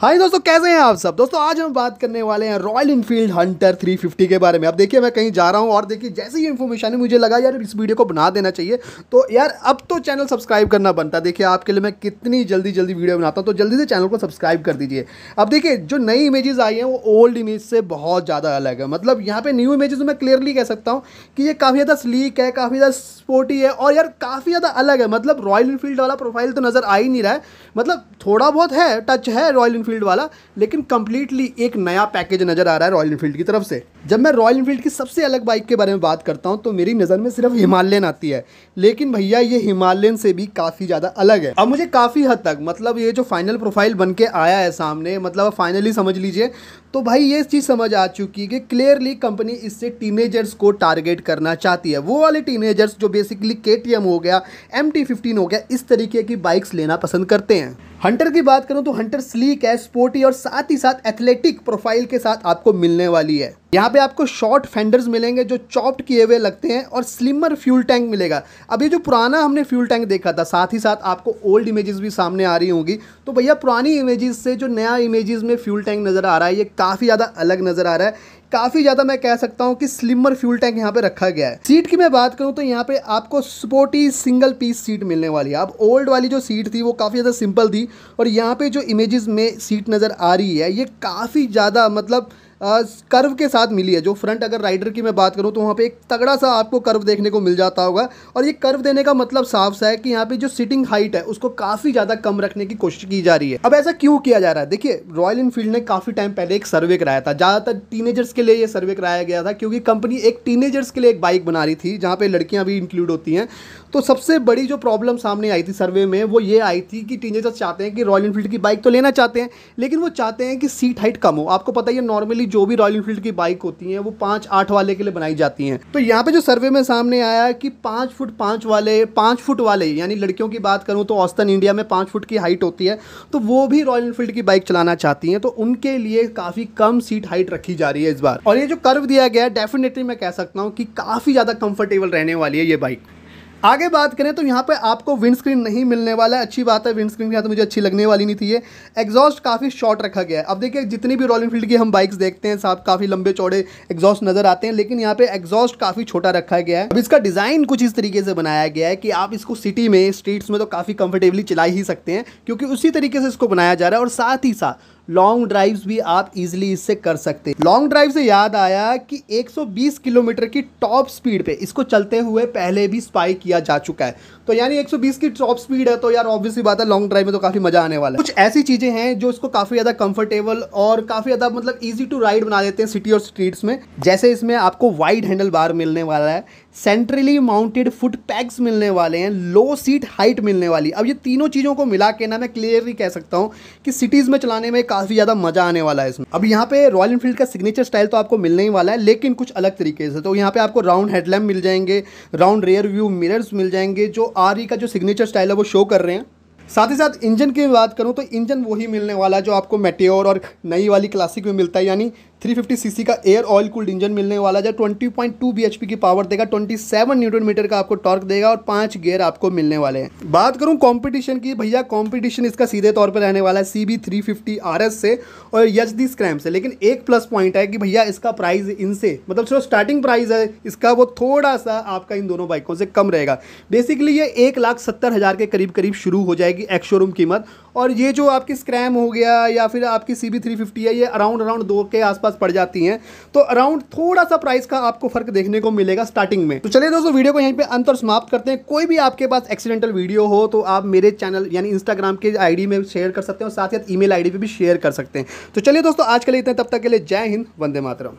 हाय दोस्तों कैसे हैं आप सब दोस्तों आज हम बात करने वाले हैं रॉयल इनफील्ड हंटर 350 के बारे में अब देखिए मैं कहीं जा रहा हूं और देखिए जैसे ही इन्फॉर्मेशन है मुझे लगा यार इस वीडियो को बना देना चाहिए तो यार अब तो चैनल सब्सक्राइब करना बनता है देखिए आपके लिए मैं कितनी जल्दी जल्दी वीडियो बनाता हूँ तो जल्दी से चैनल को सब्सक्राइब कर दीजिए अब देखिए जो नई इमेजेज आई हैं वो ओल्ड इमेज से बहुत ज़्यादा अलग है मतलब यहाँ पर न्यू इमेज मैं क्लियरली कह सकता हूँ कि ये काफ़ी ज़्यादा स्लीक है काफ़ी ज़्यादा स्पोर्टी है और यार काफ़ी ज़्यादा अलग है मतलब रॉयल इनफील्ड वाला प्रोफाइल तो नज़र आ ही नहीं रहा है मतलब थोड़ा बहुत है टच है रॉयल इनफील्ड वाला लेकिन कंप्लीटली एक नया पैकेज नज़र आ रहा है रॉयल इनफील्ड की तरफ से जब मैं रॉयल इनफील्ड की सबसे अलग बाइक के बारे में बात करता हूँ तो मेरी नज़र में सिर्फ हिमालयन आती है लेकिन भैया ये हिमालयन से भी काफ़ी ज़्यादा अलग है अब मुझे काफ़ी हद तक मतलब ये जो फाइनल प्रोफाइल बन के आया है सामने मतलब फाइनली समझ लीजिए तो भाई ये चीज़ समझ आ चुकी है कि क्लियरली कंपनी इससे टीनेजर्स को टारगेट करना चाहती है वो वाले टीनेजर्स जो बेसिकली के हो गया एम हो गया इस तरीके की बाइक्स लेना पसंद करते हैं हंटर की बात करूँ तो हंटर स्लीक है स्पोर्टी और साथ ही साथ एथलेटिक प्रोफाइल के साथ आपको मिलने वाली है यहाँ पे आपको शॉर्ट फेंडर्स मिलेंगे जो चॉप्ड किए हुए लगते हैं और स्लिमर फ्यूल टैंक मिलेगा अब ये जो पुराना हमने फ्यूल टैंक देखा था साथ ही साथ आपको ओल्ड इमेजेस भी सामने आ रही होंगी तो भैया पुरानी इमेजेस से जो नया इमेजेस में फ्यूल टैंक नज़र आ रहा है ये काफ़ी ज़्यादा अलग नज़र आ रहा है काफ़ी ज़्यादा मैं कह सकता हूँ कि स्लिमर फ्यूल टैंक यहाँ पे रखा गया है सीट की मैं बात करूँ तो यहाँ पे आपको स्पोर्टी सिंगल पीस सीट मिलने वाली है अब ओल्ड वाली जो सीट थी वो काफ़ी ज़्यादा सिंपल थी और यहाँ पे जो इमेजेस में सीट नज़र आ रही है ये काफ़ी ज़्यादा मतलब कर्व के साथ मिली है जो फ्रंट अगर राइडर की मैं बात करूं तो वहां पे एक तगड़ा सा आपको कर्व देखने को मिल जाता होगा और ये कर्व देने का मतलब साफ सा है कि यहाँ पे जो सिटिंग हाइट है उसको काफ़ी ज़्यादा कम रखने की कोशिश की जा रही है अब ऐसा क्यों किया जा रहा है देखिए रॉयल इनफील्ड ने काफ़ी टाइम पहले एक सर्वे कराया था ज़्यादातर टीनेजर्स के लिए यह सर्वे कराया गया था क्योंकि कंपनी एक टीनेजर्स के लिए एक बाइक बना रही थी जहां पर लड़कियां भी इंक्लूड होती हैं तो सबसे बड़ी जो प्रॉब्लम सामने आई थी सर्वे में वो ये आई थी कि टीनेजर्स चाहते हैं कि रॉयल इनफील्ड की बाइक तो लेना चाहते हैं लेकिन वो चाहते हैं कि सीट हाइट कम हो आपको पता ही नॉर्मली मोस्टली जो भी रॉयल इनफील्ड की बाइक होती हैं वो पाँच आठ वाले के लिए बनाई जाती हैं तो यहाँ पे जो सर्वे में सामने आया कि पाँच फुट पाँच वाले पाँच फुट वाले यानी लड़कियों की बात करूँ तो औस्तन इंडिया में पाँच फुट की हाइट होती है तो वो भी रॉयल इनफील्ड की बाइक चलाना चाहती हैं तो उनके लिए काफ़ी कम सीट हाइट रखी जा रही है इस बार और ये जो कर्व दिया गया है डेफिनेटली मैं कह सकता हूँ कि काफ़ी ज़्यादा कंफर्टेबल रहने वाली है ये बाइक आगे बात करें तो यहाँ पे आपको विंडस्क्रीन नहीं मिलने वाला है अच्छी बात है विंडस्क्रीन यहाँ तो मुझे अच्छी लगने वाली नहीं थी ये एग्जॉस्ट काफ़ी शॉर्ट रखा गया है अब देखिए जितनी भी रॉयल इनफील्ड की हम बाइक्स देखते हैं साहब काफ़ी लंबे चौड़े एग्जॉस्ट नज़र आते हैं लेकिन यहाँ पे एग्जॉस्ट काफ़ी छोटा रखा गया है अब इसका डिज़ाइन कुछ इस तरीके से बनाया गया है कि आप इसको सिटी में स्ट्रीट्स में तो काफ़ी कंफर्टेबली चला ही सकते हैं क्योंकि उसी तरीके से इसको बनाया जा रहा है और साथ ही साथ लॉन्ग ड्राइव्स भी आप इजीली इससे कर सकते हैं लॉन्ग ड्राइव से याद आया कि 120 किलोमीटर की टॉप स्पीड पे इसको चलते हुए पहले भी स्पाई किया जा चुका है तो यानी 120 की टॉप स्पीड है तो यार ऑब्वियसली बात है लॉन्ग ड्राइव में तो काफ़ी मज़ा आने वाला है कुछ ऐसी चीज़ें हैं जो इसको काफ़ी ज़्यादा कंफर्टेबल और काफ़ी ज़्यादा मतलब ईजी टू राइड बना देते हैं सिटी और स्ट्रीट्स में जैसे इसमें आपको वाइड हैंडल बार मिलने वाला है सेंट्रली माउंटेड फुट पैक्स मिलने वाले हैं लो सीट हाइट मिलने वाली अब ये तीनों चीज़ों को मिला के ना मैं क्लियरली कह सकता हूँ कि सिटीज़ में चलाने में काफ़ी ज़्यादा मज़ा आने वाला है इसमें अब यहाँ पे रॉयल इनफील्ड का सिग्नेचर स्टाइल तो आपको मिलने ही वाला है लेकिन कुछ अलग तरीके से तो यहाँ पे आपको राउंड हेडलैम्प मिल जाएंगे राउंड रेयर व्यू मिरर्स मिल जाएंगे जो आर का जो सिग्नेचर स्टाइल है वो शो कर रहे हैं साथ ही साथ इंजन की बात करूँ तो इंजन वही मिलने वाला है जो आपको मेट्योर और नई वाली क्लासिक में मिलता है यानी 350 सीसी का एयर ऑयल कूल्ड इंजन मिलने वाला है जो 20.2 बीएचपी की पावर देगा 27 न्यूटन मीटर का आपको टॉर्क देगा और पांच गियर आपको मिलने वाले हैं बात करूं कंपटीशन की भैया कंपटीशन इसका सीधे तौर पर रहने वाला है सी बी थ्री से और यच डी स्क्रैम से लेकिन एक प्लस पॉइंट है कि भैया इसका प्राइस इनसे मतलब जो स्टार्टिंग प्राइस है इसका वो थोड़ा सा आपका इन दोनों बाइकों से कम रहेगा बेसिकली ये एक लाख सत्तर हज़ार के करीब करीब शुरू हो जाएगी एक्शोरूम कीमत और ये जो आपकी स्क्रैम हो गया या फिर आपकी सी बी थ्री फिफ्टी है ये अराउंड अराउंड दो के आसपास पड़ जाती हैं तो अराउंड थोड़ा सा प्राइस का आपको फर्क देखने को मिलेगा स्टार्टिंग में तो चलिए दोस्तों वीडियो को यहीं पर अंत और समाप्त करते हैं कोई भी आपके पास एक्सीडेंटल वीडियो हो तो आप मेरे चैनल यानी इंस्टाग्राम के आई में शेयर कर सकते हैं और साथ ही साथ ई मेल पे भी शेयर कर सकते हैं तो चलिए दोस्तों आज के लिए इतने तब तक के लिए जय हिंद वंदे मातरम